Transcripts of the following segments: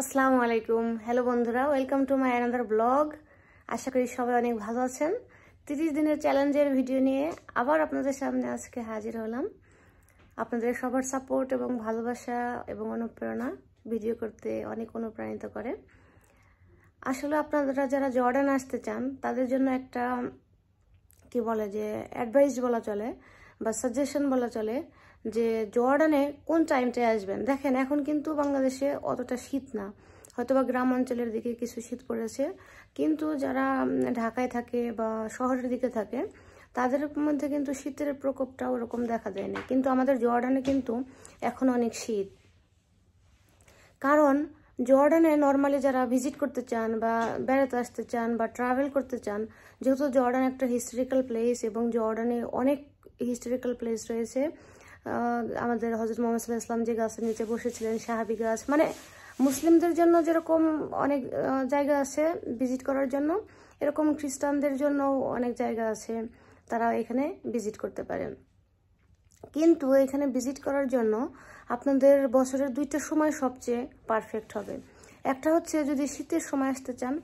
আসসালামু আলাইকুম হ্যালো বন্ধুরা welcome to my another blog আশা করি সবাই অনেক ভালো আছেন তিরিশ দিনের চ্যালেঞ্জের ভিডিও নিয়ে আবার আপনাদের সামনে আজকে হাজির হলাম আপনাদের সবার সাপোর্ট এবং ভালোবাসা এবং অনুপ্রেরণা ভিডিও করতে অনেক অনুপ্রাণিত করে আসলে আপনারা যারা জর্ডান আসতে চান তাদের জন্য একটা কি বলে যে অ্যাডভাইস বলা চলে বা সাজেশন বলা চলে যে জর্ডানে কোন টাইমটায় আসবেন দেখেন এখন কিন্তু বাংলাদেশে অতটা শীত না হয়তো বা গ্রাম অঞ্চলের দিকে কিছু শীত পড়েছে কিন্তু যারা ঢাকায় থাকে বা শহরের দিকে থাকে তাদের মধ্যে কিন্তু শীতের প্রকোপটা ওরকম দেখা যায় না কিন্তু আমাদের জর্ডানে কিন্তু এখন অনেক শীত কারণ জর্ডানে নর্মালি যারা ভিজিট করতে চান বা বেড়াতে আসতে চান বা ট্রাভেল করতে চান যেহেতু জর্ডান একটা হিস্টোরিক্যাল প্লেস এবং জর্ডানে অনেক হিস্টোরিক্যাল প্লেস রয়েছে আমাদের হজরত মোহাম্মদ সাল্লাহ ইসলাম যে গাছের নিচে বসেছিলেন সাহাবি গাছ মানে মুসলিমদের জন্য যেরকম অনেক জায়গা আছে ভিজিট করার জন্য এরকম খ্রিস্টানদের জন্য অনেক জায়গা আছে তারা এখানে ভিজিট করতে পারেন কিন্তু এখানে ভিজিট করার জন্য আপনাদের বছরের দুইটা সময় সবচেয়ে পারফেক্ট হবে একটা হচ্ছে যদি শীতের সময় আসতে চান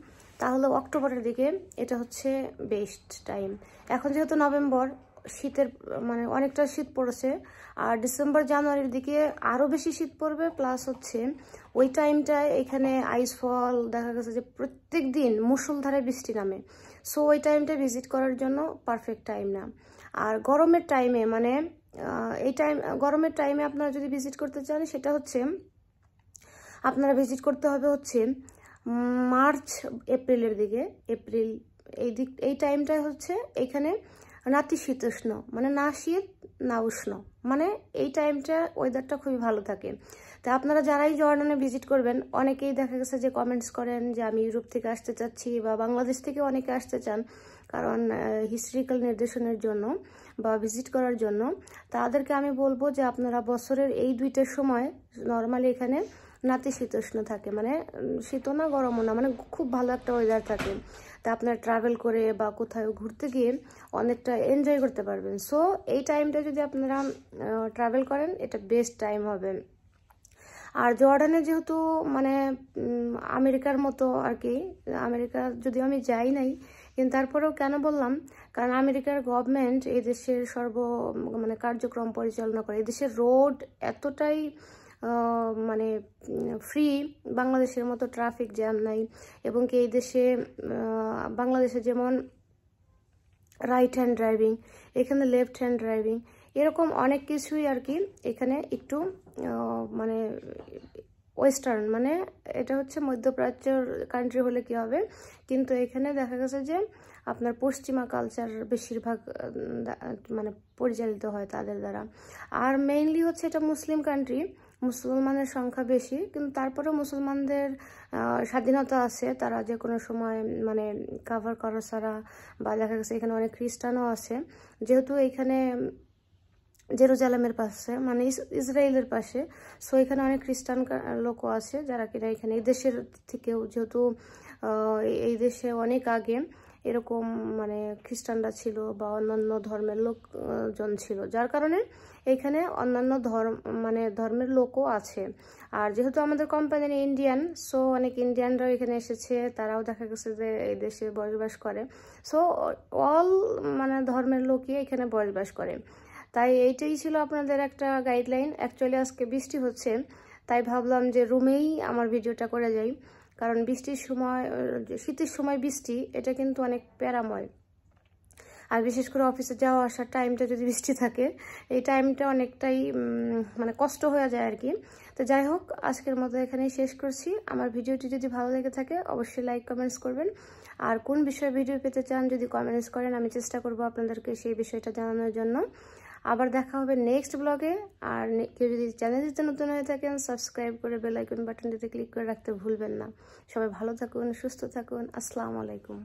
তাহলে অক্টোবরের দিকে এটা হচ্ছে বেস্ট টাইম এখন যেহেতু নভেম্বর শীতের মানে অনেকটা শীত পড়েছে আর ডিসেম্বর জানুয়ারির দিকে আরও বেশি শীত পড়বে প্লাস হচ্ছে ওই টাইমটায় এখানে আইসফল দেখা গেছে যে প্রত্যেক দিন মুসলধারে বৃষ্টি নামে সো ওই টাইমটা ভিজিট করার জন্য পারফেক্ট টাইম না আর গরমের টাইমে মানে এই টাইম গরমের টাইমে আপনারা যদি ভিজিট করতে চান সেটা হচ্ছে আপনারা ভিজিট করতে হবে হচ্ছে মার্চ এপ্রিলের দিকে এপ্রিল এই দিক এই টাইমটাই হচ্ছে এখানে নাতিশীতোষ্ণ মানে না শীত না উষ্ণ মানে এই টাইমটা ওয়েদারটা খুবই ভালো থাকে তা আপনারা যারাই জর্ডানে ভিজিট করবেন অনেকেই দেখা গেছে যে কমেন্টস করেন যে আমি ইউরোপ থেকে আসতে চাচ্ছি বা বাংলাদেশ থেকে অনেকে আসতে চান কারণ হিস্ট্রিক্যাল নির্দেশনের জন্য বা ভিজিট করার জন্য তাদেরকে আমি বলবো যে আপনারা বছরের এই দুইটার সময় নর্মালি এখানে নাতিশীতোষ্ণ থাকে মানে শীত না গরমও না মানে খুব ভালো একটা ওয়েদার থাকে তা আপনার ট্রাভেল করে বা কোথাও ঘুরতে গিয়ে অনেকটা এনজয় করতে পারবেন সো এই টাইমটা যদি আপনারা ট্রাভেল করেন এটা বেস্ট টাইম হবে আর জর্ডানে যেহেতু মানে আমেরিকার মতো আর কি আমেরিকা যদি আমি যাই নাই কিন্তু তারপরেও কেন বললাম কারণ আমেরিকার গভর্নমেন্ট এদেশের সর্ব মানে কার্যক্রম পরিচালনা করে এদেশের রোড এতটাই মানে ফ্রি বাংলাদেশের মতো ট্রাফিক জ্যাম নাই এবং কি এই দেশে বাংলাদেশে যেমন রাইট হ্যান্ড ড্রাইভিং এখানে লেফট হ্যান্ড ড্রাইভিং এরকম অনেক কিছুই আর কি এখানে একটু মানে ওয়েস্টার্ন মানে এটা হচ্ছে মধ্যপ্রাচ্যের কান্ট্রি হলে কি হবে কিন্তু এখানে দেখা গেছে যে আপনার পশ্চিমা কালচার বেশিরভাগ মানে পরিচালিত হয় তাদের দ্বারা আর মেইনলি হচ্ছে এটা মুসলিম কান্ট্রি মুসলমানের সংখ্যা বেশি কিন্তু তারপরেও মুসলমানদের স্বাধীনতা আছে তারা যে কোনো সময় মানে কাভার করা ছাড়া বা দেখা গেছে এখানে অনেক খ্রিস্টানও আছে যেহেতু এখানে জেরুজালামের পাশে মানে ইসরায়েলের পাশে সো এখানে অনেক খ্রিস্টান লোকও আছে যারা কিনা এখানে এই দেশের থেকেও যেহেতু এই দেশে অনেক আগে এরকম মানে খ্রিস্টানরা ছিল বা অন্যান্য ধর্মের লোকজন ছিল যার কারণে এখানে অন্যান্য ধর্ম মানে ধর্মের লোকও আছে আর যেহেতু আমাদের কোম্পানি ইন্ডিয়ান সো অনেক ইন্ডিয়ানরাও এখানে এসেছে তারাও দেখা গেছে যে এই দেশে বসবাস করে সো অল মানে ধর্মের লোকই এখানে বসবাস করে তাই এইটাই ছিল আপনাদের একটা গাইডলাইন অ্যাকচুয়ালি আজকে বৃষ্টি হচ্ছে তাই ভাবলাম যে রুমেই আমার ভিডিওটা করে যাই কারণ বৃষ্টির সময় শীতের সময় বৃষ্টি এটা কিন্তু অনেক প্যারাময় আর বিশেষ করে অফিসে যাওয়া আসার টাইমটা যদি বৃষ্টি থাকে এই টাইমটা অনেকটাই মানে কষ্ট হয়ে যায় আর কি তো যাই হোক আজকের মতো এখানেই শেষ করছি আমার ভিডিওটি যদি ভালো লেগে থাকে অবশ্যই লাইক কমেন্টস করবেন আর কোন বিষয়ে ভিডিও পেতে চান যদি কমেন্টস করেন আমি চেষ্টা করব আপনাদেরকে সেই বিষয়টা জানানোর জন্য আবার দেখা হবে নেক্সট ব্লগে আর কেউ যদি চ্যানেলটিতে নতুন হয়ে থাকেন সাবস্ক্রাইব করে বেলাইকন বাটনটিতে ক্লিক করে রাখতে ভুলবেন না সবাই ভালো থাকুন সুস্থ থাকুন আসসালামু আলাইকুম